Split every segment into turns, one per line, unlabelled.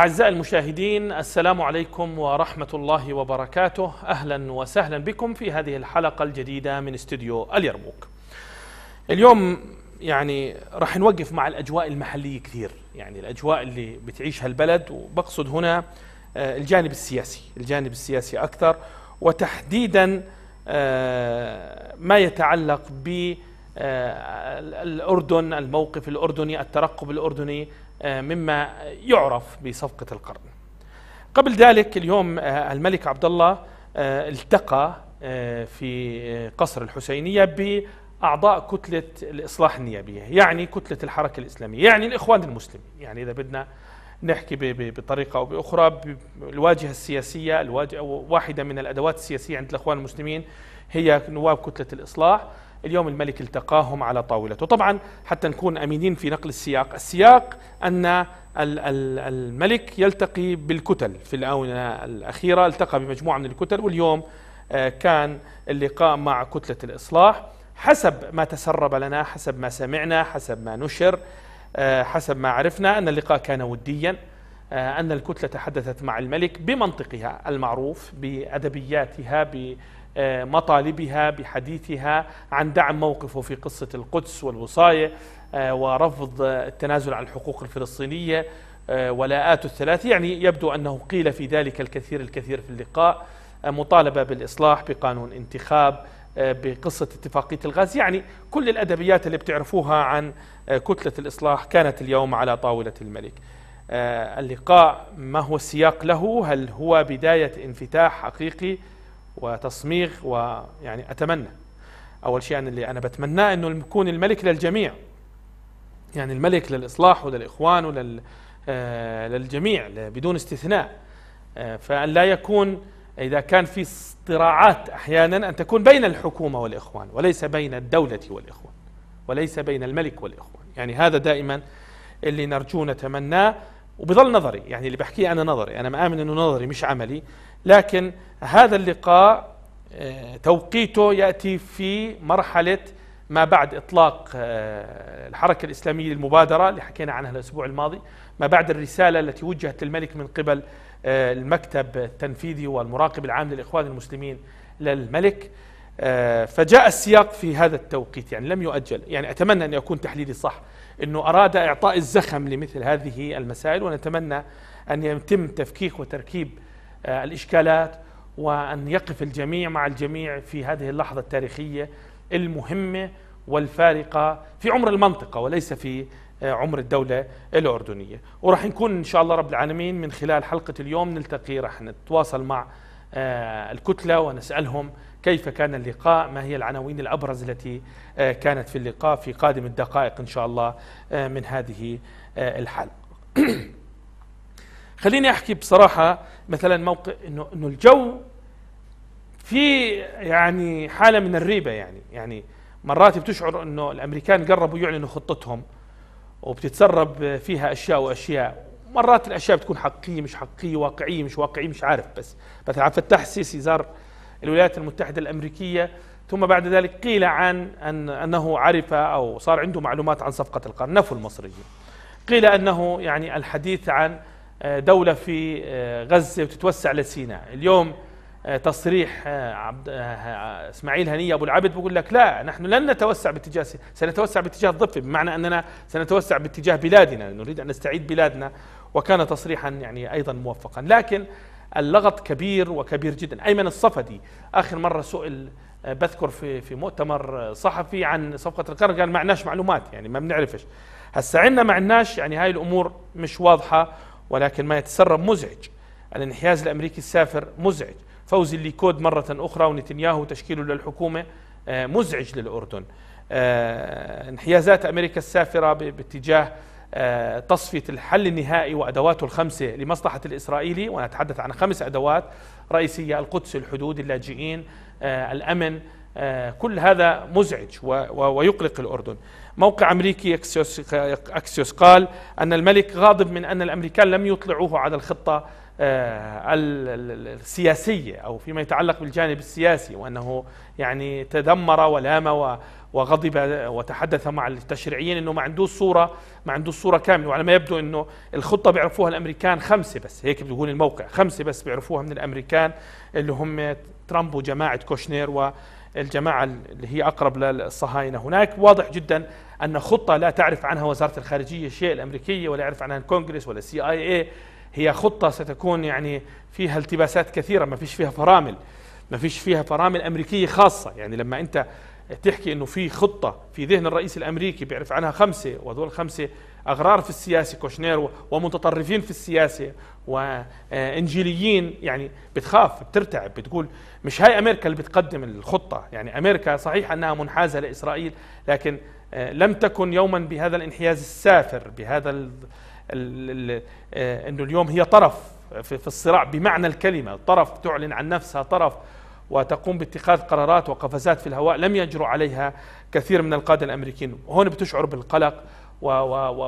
أعزائي المشاهدين السلام عليكم ورحمة الله وبركاته أهلا وسهلا بكم في هذه الحلقة الجديدة من استوديو اليرموك اليوم يعني راح نوقف مع الأجواء المحلية كثير يعني الأجواء اللي بتعيشها البلد وبقصد هنا آه، الجانب السياسي الجانب السياسي أكثر وتحديدا آه، ما يتعلق ب آه، الأردن الموقف الأردني الترقب الأردني آه، مما يعرف بصفقة القرن قبل ذلك اليوم آه، الملك عبد الله آه، التقى في قصر الحسينية بأعضاء كتلة الإصلاح النيابية يعني كتلة الحركة الإسلامية يعني الإخوان المسلمين يعني إذا بدنا نحكي بطريقة أو بأخرى الواجهة السياسية الواجهة واحدة من الأدوات السياسية عند الإخوان المسلمين هي نواب كتلة الإصلاح اليوم الملك التقاهم على طاولته طبعا حتى نكون أمينين في نقل السياق السياق أن الملك يلتقي بالكتل في الآونة الأخيرة التقى بمجموعة من الكتل واليوم آه، كان اللقاء مع كتلة الإصلاح حسب ما تسرب لنا حسب ما سمعنا حسب ما نشر آه، حسب ما عرفنا أن اللقاء كان وديا آه، أن الكتلة تحدثت مع الملك بمنطقها المعروف بأدبياتها ب آه، مطالبها بحديثها عن دعم موقفه في قصة القدس والوصاية آه، ورفض التنازل عن الحقوق الفلسطينية آه، ولاءاته الثلاث يعني يبدو أنه قيل في ذلك الكثير الكثير في اللقاء مطالبة بالإصلاح بقانون انتخاب بقصة اتفاقية الغاز يعني كل الأدبيات اللي بتعرفوها عن كتلة الإصلاح كانت اليوم على طاولة الملك اللقاء ما هو السياق له هل هو بداية انفتاح حقيقي وتصميغ ويعني أتمنى أول شيء يعني اللي أنا بتمناه أنه يكون الملك للجميع يعني الملك للإصلاح وللإخوان ولل آه، للجميع بدون استثناء آه، فأن لا يكون إذا كان في صراعات أحيانا أن تكون بين الحكومة والإخوان وليس بين الدولة والإخوان وليس بين الملك والإخوان يعني هذا دائما اللي نرجو نتمناه وبضل نظري يعني اللي بحكيه أنا نظري أنا مآمن أنه نظري مش عملي لكن هذا اللقاء آه، توقيته يأتي في مرحلة ما بعد إطلاق آه، الحركة الإسلامية للمبادرة اللي حكينا عنها الأسبوع الماضي ما بعد الرسالة التي وجهت للملك من قبل آه، المكتب التنفيذي والمراقب العام للإخوان المسلمين للملك فجاء السياق في هذا التوقيت يعني لم يؤجل يعني أتمنى أن يكون تحليلي صح أنه أراد إعطاء الزخم لمثل هذه المسائل ونتمنى أن يتم تفكيك وتركيب آه، الإشكالات وأن يقف الجميع مع الجميع في هذه اللحظة التاريخية المهمة والفارقة في عمر المنطقة وليس في آه، عمر الدولة الأردنية وراح نكون إن شاء الله رب العالمين من خلال حلقة اليوم نلتقي راح نتواصل مع آه، الكتلة ونسألهم كيف كان اللقاء ما هي العناوين الأبرز التي آه، كانت في اللقاء في قادم الدقائق إن شاء الله آه، من هذه آه، الحلقة خليني أحكي بصراحة مثلا موقع إنه, إنه الجو في يعني حالة من الريبة يعني يعني مرات بتشعر إنه الأمريكان قربوا يعلنوا خطتهم وبتتسرب فيها أشياء وأشياء مرات الأشياء بتكون حقيقية مش حقيقية واقعية مش واقعية مش عارف بس مثلا عبد الفتاح السيسي زار الولايات المتحدة الأمريكية ثم بعد ذلك قيل عن أن أنه عرف أو صار عنده معلومات عن صفقة القرن نفوا المصريين قيل أنه يعني الحديث عن آه، دولة في آه، غزة وتتوسع لسيناء اليوم آه، تصريح عبد اسماعيل هنيه ابو العبد بيقول لك لا نحن لن نتوسع باتجاه سنتوسع باتجاه الضفه بمعنى اننا سنتوسع باتجاه بلادنا نريد ان نستعيد بلادنا وكان تصريحا يعني ايضا موفقا لكن اللغط كبير وكبير جدا أيمن الصفدي آخر مرة سئل آه، بذكر في في مؤتمر صحفي عن صفقة القرن قال ما عندناش معلومات يعني ما بنعرفش هسا عندنا ما عندناش يعني هاي الأمور مش واضحة ولكن ما يتسرب مزعج الانحياز الأمريكي السافر مزعج فوز الليكود مرة أخرى ونتنياهو تشكيله للحكومة آه، مزعج للأردن آه، انحيازات أمريكا السافرة باتجاه تصفية الحل النهائي وأدواته الخمسة لمصلحة الإسرائيلي ونتحدث عن خمس أدوات رئيسية القدس الحدود اللاجئين آه، الأمن آه، كل هذا مزعج ويقلق الأردن موقع أمريكي أكسيوس, أكسيوس قال أن الملك غاضب من أن الأمريكان لم يطلعوه على الخطة آه، السياسية أو فيما يتعلق بالجانب السياسي وأنه يعني تدمر ولام وغضب وتحدث مع التشريعيين انه ما عندوش صوره ما عندوش صوره كامله وعلى ما يبدو انه الخطه بيعرفوها الامريكان خمسه بس هيك بيقول الموقع خمسه بس بيعرفوها من الامريكان اللي هم ترامب وجماعه كوشنير والجماعه اللي هي اقرب للصهاينه هناك واضح جدا ان خطه لا تعرف عنها وزاره الخارجيه شيء الامريكيه ولا يعرف عنها الكونغرس ولا السي اي اي هي خطه ستكون يعني فيها التباسات كثيره ما فيش فيها فرامل ما فيش فيها فرامل امريكيه خاصه يعني لما انت تحكي انه في خطه في ذهن الرئيس الامريكي بيعرف عنها خمسه وهذول الخمسه اغرار في السياسه كوشنير ومتطرفين في السياسه وانجيليين يعني بتخاف بترتعب بتقول مش هاي امريكا اللي بتقدم الخطه يعني امريكا صحيح انها منحازه لاسرائيل لكن آه، لم تكن يوما بهذا الانحياز السافر بهذا الـ الـ آه، انه اليوم هي طرف في الصراع بمعنى الكلمه طرف تعلن عن نفسها طرف وتقوم باتخاذ قرارات وقفزات في الهواء لم يجرؤ عليها كثير من القاده الامريكيين هون بتشعر بالقلق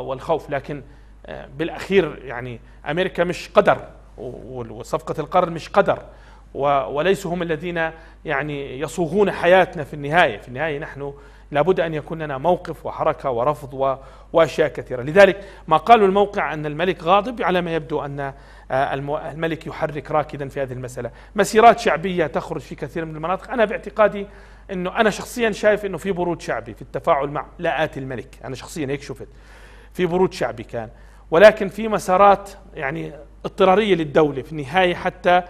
والخوف لكن آه، بالاخير يعني امريكا مش قدر وصفقه القرن مش قدر وليسوا هم الذين يعني يصوغون حياتنا في النهايه في النهايه نحن لابد ان يكون لنا موقف وحركه ورفض واشياء كثيره لذلك ما قالوا الموقع ان الملك غاضب على ما يبدو ان آه، الملك يحرك راكدا في هذه المسألة مسيرات شعبية تخرج في كثير من المناطق أنا باعتقادي أنه أنا شخصيا شايف أنه في برود شعبي في التفاعل مع لاءات الملك أنا شخصيا هيك شفت في برود شعبي كان ولكن في مسارات يعني اضطرارية للدولة في النهاية حتى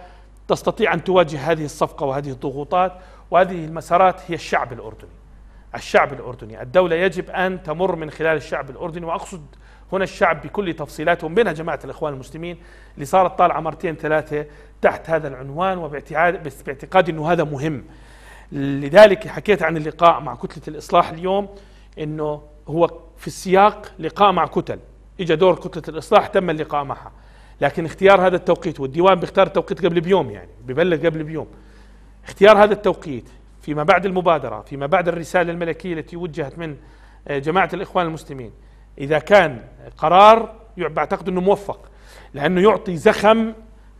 تستطيع أن تواجه هذه الصفقة وهذه الضغوطات وهذه المسارات هي الشعب الأردني الشعب الأردني الدولة يجب أن تمر من خلال الشعب الأردني وأقصد هنا الشعب بكل تفصيلاته منها جماعة الإخوان المسلمين اللي صارت طالعة مرتين ثلاثة تحت هذا العنوان وباعتقادي أنه هذا مهم لذلك حكيت عن اللقاء مع كتلة الإصلاح اليوم أنه هو في السياق لقاء مع كتل إجا دور كتلة الإصلاح تم اللقاء معها لكن اختيار هذا التوقيت والديوان بيختار التوقيت قبل بيوم يعني ببلغ قبل بيوم اختيار هذا التوقيت فيما بعد المبادرة فيما بعد الرسالة الملكية التي وجهت من آه، جماعة الإخوان المسلمين إذا كان قرار بعتقد أنه موفق لأنه يعطي زخم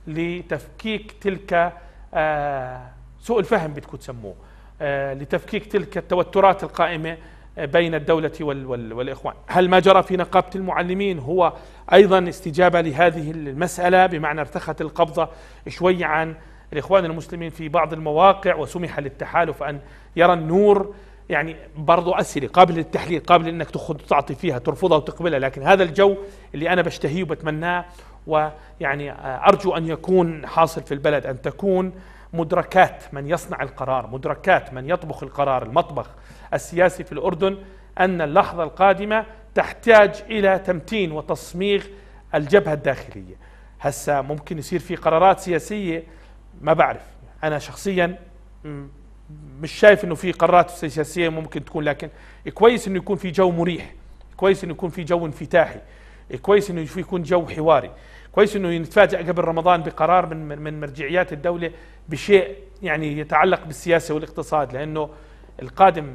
لتفكيك تلك آه، سوء الفهم بدكم تسموه آه، لتفكيك تلك التوترات القائمة آه، بين الدولة والإخوان هل ما جرى في نقابة المعلمين هو أيضا استجابة لهذه المسألة بمعنى ارتخت القبضة شوي عن الإخوان المسلمين في بعض المواقع وسمح للتحالف أن يرى النور يعني برضو أسئلة قابل للتحليل قابل أنك تأخذ تعطي فيها ترفضها وتقبلها لكن هذا الجو اللي أنا بشتهيه وبتمناه ويعني أرجو أن يكون حاصل في البلد أن تكون مدركات من يصنع القرار مدركات من يطبخ القرار المطبخ السياسي في الأردن أن اللحظة القادمة تحتاج إلى تمتين وتصميغ الجبهة الداخلية هسا ممكن يصير في قرارات سياسية ما بعرف أنا شخصيا مش شايف انه في قرارات سياسيه ممكن تكون لكن كويس انه يكون في جو مريح كويس انه يكون في جو انفتاحي كويس انه يكون جو حواري كويس انه نتفاجئ قبل رمضان بقرار من من مرجعيات الدوله بشيء يعني يتعلق بالسياسه والاقتصاد لانه القادم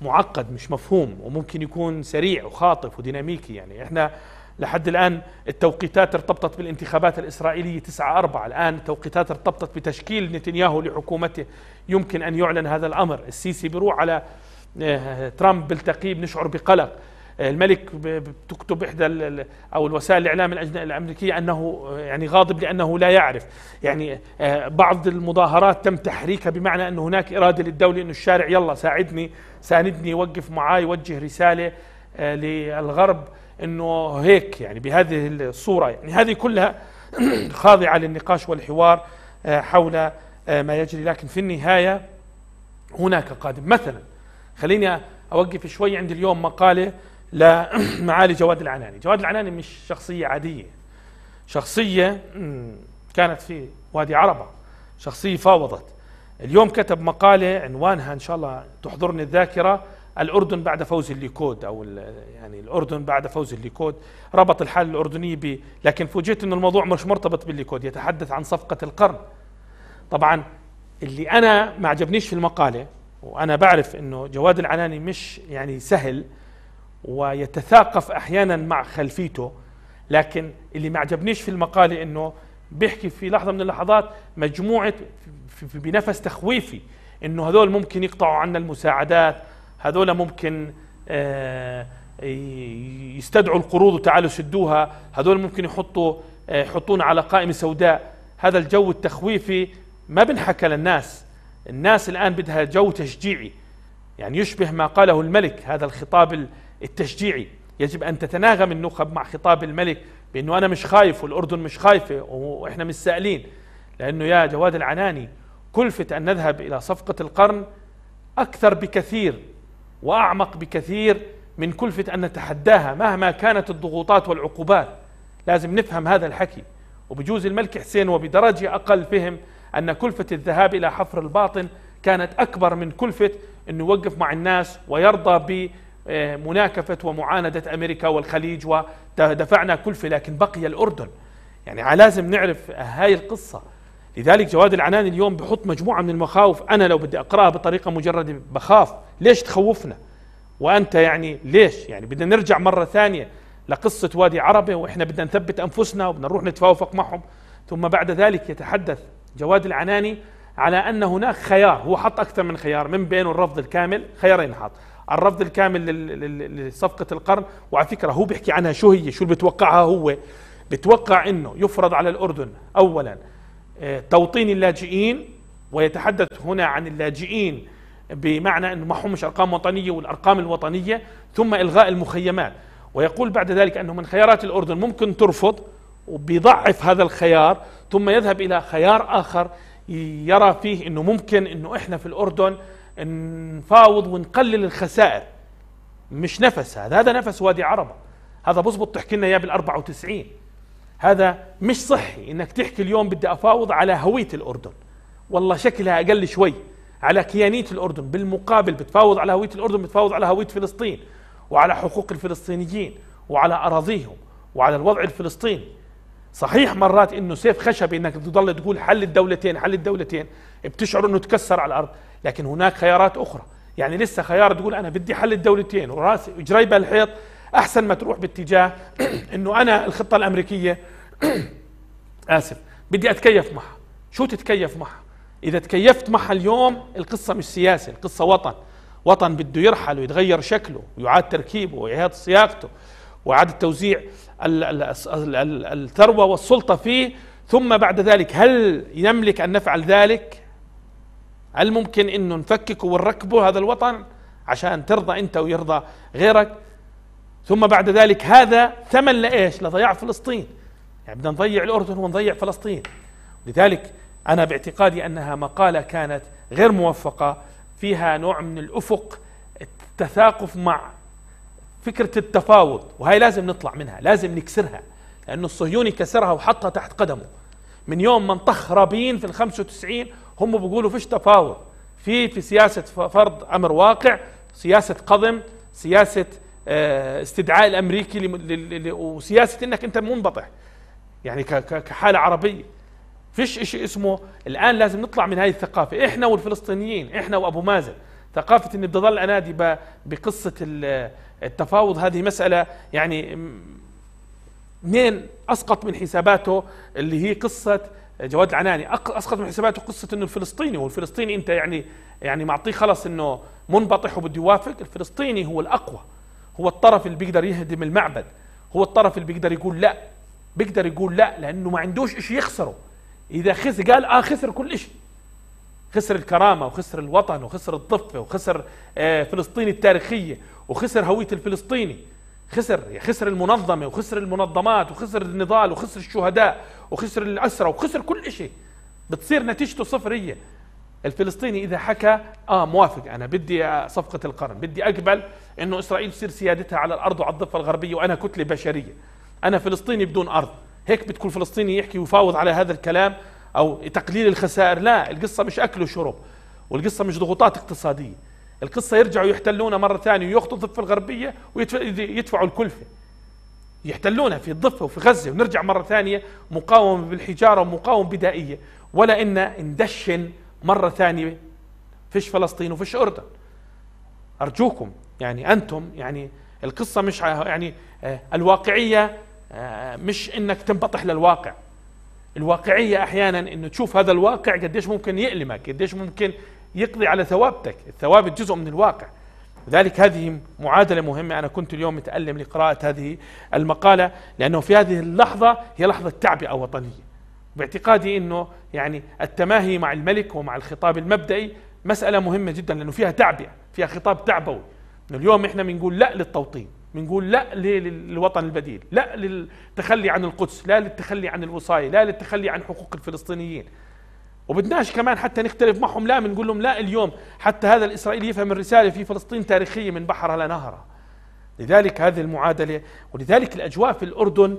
معقد مش مفهوم وممكن يكون سريع وخاطف وديناميكي يعني احنا لحد الآن التوقيتات ارتبطت بالانتخابات الإسرائيلية 9 4 الآن التوقيتات ارتبطت بتشكيل نتنياهو لحكومته يمكن أن يعلن هذا الأمر السيسي بيروح على آه، ترامب بيلتقيه بنشعر بقلق آه، الملك بتكتب احدى او الوسائل الاعلام الامريكيه انه آه، يعني غاضب لانه لا يعرف يعني بعض المظاهرات تم تحريكها بمعنى ان هناك اراده للدوله انه الشارع يلا ساعدني ساندني وقف معاي وجه رساله للغرب انه هيك يعني بهذه الصوره يعني هذه كلها خاضعه للنقاش والحوار آه، حول آه، ما يجري لكن في النهايه هناك قادم مثلا خليني اوقف شوي عند اليوم مقاله لمعالي جواد العناني جواد العناني مش شخصيه عاديه شخصيه كانت في وادي عربه شخصيه فاوضت اليوم كتب مقاله عنوانها ان شاء الله تحضرني الذاكره الأردن بعد فوز الليكود أو يعني الأردن بعد فوز الليكود ربط الحال الأردني ب لكن فوجئت أن الموضوع مش مرتبط بالليكود يتحدث عن صفقة القرن طبعا اللي أنا ما عجبنيش في المقالة وأنا بعرف أنه جواد العناني مش يعني سهل ويتثاقف أحيانا مع خلفيته لكن اللي ما عجبنيش في المقالة أنه بيحكي في لحظة من اللحظات مجموعة بنفس تخويفي أنه هذول ممكن يقطعوا عنا المساعدات هذول ممكن آه، يستدعوا القروض وتعالوا سدوها هذول ممكن يحطوا آه، يحطون على قائمة سوداء هذا الجو التخويفي ما بنحكى للناس الناس الآن بدها جو تشجيعي يعني يشبه ما قاله الملك هذا الخطاب التشجيعي يجب أن تتناغم النخب مع خطاب الملك بأنه أنا مش خايف والأردن مش خايفة وإحنا مش سائلين لأنه يا جواد العناني كلفة أن نذهب إلى صفقة القرن أكثر بكثير وأعمق بكثير من كلفة أن نتحداها مهما كانت الضغوطات والعقوبات لازم نفهم هذا الحكي وبجوز الملك حسين وبدرجة أقل فهم أن كلفة الذهاب إلى حفر الباطن كانت أكبر من كلفة أنه يوقف مع الناس ويرضى بمناكفة ومعاندة أمريكا والخليج ودفعنا كلفة لكن بقي الأردن يعني لازم نعرف هاي القصة لذلك جواد العناني اليوم بحط مجموعة من المخاوف أنا لو بدي أقرأها بطريقة مجردة بخاف ليش تخوفنا وانت يعني ليش يعني بدنا نرجع مره ثانيه لقصه وادي عربه واحنا بدنا نثبت انفسنا وبدنا نروح نتفاوفق معهم ثم بعد ذلك يتحدث جواد العناني على ان هناك خيار هو حط اكثر من خيار من بينه الرفض الكامل خيارين حط الرفض الكامل لصفقه القرن وعلى فكره هو بيحكي عنها شو هي شو اللي بتوقعها هو بتوقع انه يفرض على الاردن اولا آه، توطين اللاجئين ويتحدث هنا عن اللاجئين بمعنى أنه ما همش أرقام وطنية والأرقام الوطنية ثم إلغاء المخيمات ويقول بعد ذلك أنه من خيارات الأردن ممكن ترفض وبيضعف هذا الخيار ثم يذهب إلى خيار آخر يرى فيه أنه ممكن أنه إحنا في الأردن نفاوض ونقلل الخسائر مش نفس هذا هذا نفس وادي عربة هذا بزبط تحكي لنا اياه بال 94 هذا مش صحي انك تحكي اليوم بدي افاوض على هويه الاردن والله شكلها اقل شوي على كيانيه الاردن بالمقابل بتفاوض على هويه الاردن بتفاوض على هويه فلسطين وعلى حقوق الفلسطينيين وعلى اراضيهم وعلى الوضع الفلسطيني صحيح مرات انه سيف خشبي انك تضل تقول حل الدولتين حل الدولتين بتشعر انه تكسر على الارض لكن هناك خيارات اخرى يعني لسه خيار تقول انا بدي حل الدولتين وراسي جريبه الحيط احسن ما تروح باتجاه انه انا الخطه الامريكيه اسف بدي اتكيف معها شو تتكيف معها اذا تكيفت معها اليوم القصه مش سياسه القصه وطن وطن بده يرحل ويتغير شكله ويعاد تركيبه وإعادة صياغته وإعادة توزيع الثروة والسلطة فيه ثم بعد ذلك هل يملك أن نفعل ذلك هل ممكن أنه نفككه ونركبه هذا الوطن عشان ترضى أنت ويرضى غيرك ثم بعد ذلك هذا ثمن لإيش لضياع فلسطين يعني بدنا نضيع الأردن ونضيع فلسطين لذلك أنا باعتقادي أنها مقالة كانت غير موفقة فيها نوع من الأفق التثاقف مع فكرة التفاوض وهي لازم نطلع منها لازم نكسرها لأنه الصهيوني كسرها وحطها تحت قدمه من يوم ما انطخ رابين في ال 95 هم بيقولوا فيش تفاوض في في سياسة فرض أمر واقع سياسة قضم سياسة آه، استدعاء الأمريكي وسياسة أنك أنت منبطح يعني كحالة عربية فيش شيء اسمه الان لازم نطلع من هاي الثقافه احنا والفلسطينيين احنا وابو مازن ثقافه اني بدي اضل انادي بقصه التفاوض هذه مساله يعني مين اسقط من حساباته اللي هي قصه جواد العناني اسقط من حساباته قصه انه الفلسطيني والفلسطيني انت يعني يعني معطيه خلص انه منبطح وبده يوافق الفلسطيني هو الاقوى هو الطرف اللي بيقدر يهدم المعبد هو الطرف اللي بيقدر يقول لا بيقدر يقول لا لانه ما عندوش شيء يخسره اذا خسر قال اه خسر كل شيء خسر الكرامة وخسر الوطن وخسر الضفة وخسر آه، فلسطين التاريخية وخسر هوية الفلسطيني خسر خسر المنظمة وخسر المنظمات وخسر النضال وخسر الشهداء وخسر الأسرة وخسر كل شيء بتصير نتيجته صفرية الفلسطيني إذا حكى آه موافق أنا بدي آه، صفقة القرن بدي أقبل أنه إسرائيل تصير سيادتها على الأرض وعلى الضفة الغربية وأنا كتلة بشرية أنا فلسطيني بدون أرض هيك بتكون فلسطيني يحكي ويفاوض على هذا الكلام او تقليل الخسائر لا القصه مش اكل وشرب والقصه مش ضغوطات اقتصاديه القصه يرجعوا يحتلونا مره ثانيه ويخطوا الضفه الغربيه ويدفعوا الكلفه يحتلونا في الضفه وفي غزه ونرجع مره ثانيه مقاومه بالحجاره ومقاومه بدائيه ولا ان ندشن مره ثانيه فيش فلسطين وفيش اردن ارجوكم يعني انتم يعني القصه مش يعني آه، الواقعيه مش انك تنبطح للواقع الواقعية احيانا انه تشوف هذا الواقع قديش ممكن يألمك قديش ممكن يقضي على ثوابتك الثوابت جزء من الواقع لذلك هذه معادلة مهمة أنا كنت اليوم متألم لقراءة هذه المقالة لأنه في هذه اللحظة هي لحظة تعبئة وطنية باعتقادي أنه يعني التماهي مع الملك ومع الخطاب المبدئي مسألة مهمة جدا لأنه فيها تعبئة يعني، فيها خطاب تعبوي اليوم إحنا بنقول لا للتوطين بنقول لا للوطن البديل لا للتخلي عن القدس لا للتخلي عن الوصاية لا للتخلي عن حقوق الفلسطينيين وبدناش كمان حتى نختلف معهم لا بنقول لهم لا اليوم حتى هذا الإسرائيلي يفهم الرسالة في فلسطين تاريخية من بحرها لنهرها لذلك هذه المعادلة ولذلك الأجواء في الأردن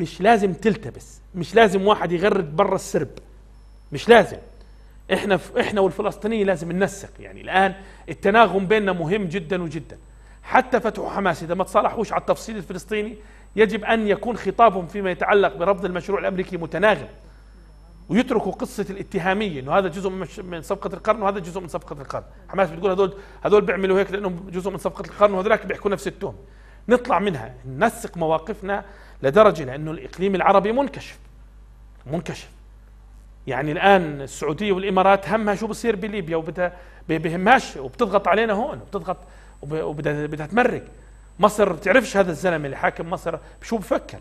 مش لازم تلتبس مش لازم واحد يغرد برا السرب مش لازم احنا احنا والفلسطينيين لازم ننسق يعني الان التناغم بيننا مهم جدا وجدا حتى فتح حماس إذا ما تصالحوش على التفصيل الفلسطيني يجب أن يكون خطابهم فيما يتعلق برفض المشروع الأمريكي متناغم ويتركوا قصة الاتهامية انه هذا جزء من صفقة القرن وهذا جزء من صفقة القرن، حماس بتقول هذول هذول بيعملوا هيك لانهم جزء من صفقة القرن وهذولك بيحكوا نفس التهم. نطلع منها، ننسق مواقفنا لدرجة لانه الاقليم العربي منكشف. منكشف. يعني الان السعوديه والامارات همها شو بصير بليبيا وبدها بهمهاش وبتضغط علينا هون وبتضغط وبدها بدها تمرق مصر بتعرفش هذا الزلمه اللي حاكم مصر شو بفكر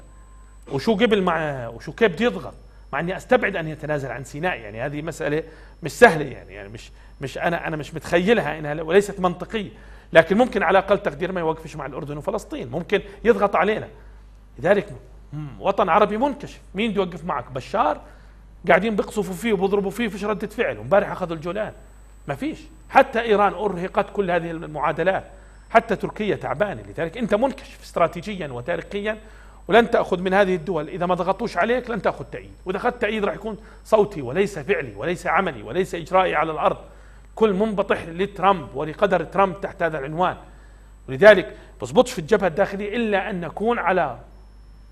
وشو قبل مع وشو كيف بده يضغط مع اني استبعد ان يتنازل عن سيناء يعني هذه مساله مش سهله يعني يعني مش مش انا انا مش متخيلها انها وليست منطقيه لكن ممكن على اقل تقدير ما يوقفش مع الاردن وفلسطين ممكن يضغط علينا لذلك وطن عربي منكشف مين بده يوقف معك بشار قاعدين بيقصفوا فيه وبيضربوا فيه فيش ردة فعل امبارح اخذوا الجولان ما فيش حتى ايران ارهقت كل هذه المعادلات حتى تركيا تعبانه لذلك انت منكشف استراتيجيا وتاريخيا ولن تاخذ من هذه الدول اذا ما ضغطوش عليك لن تاخذ تأييد واذا اخذت تأييد راح يكون صوتي وليس فعلي وليس عملي وليس اجرائي على الارض كل منبطح لترامب ولقدر ترامب تحت هذا العنوان ولذلك بزبطش في الجبهه الداخليه الا ان نكون على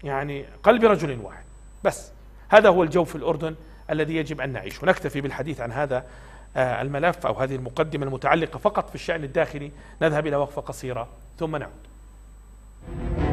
يعني قلب رجل واحد بس هذا هو الجو في الاردن الذي يجب أن نعيشه ونكتفي بالحديث عن هذا آه، الملف أو هذه المقدمة المتعلقة فقط في الشأن الداخلي نذهب إلى وقفة قصيرة ثم نعود